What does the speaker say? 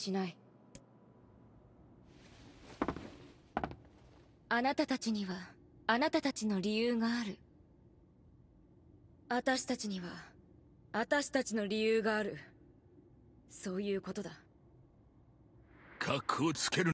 しないあなたたちにはあなたたちの理由がある私たちには私たちの理由があるそういうことだ格好つける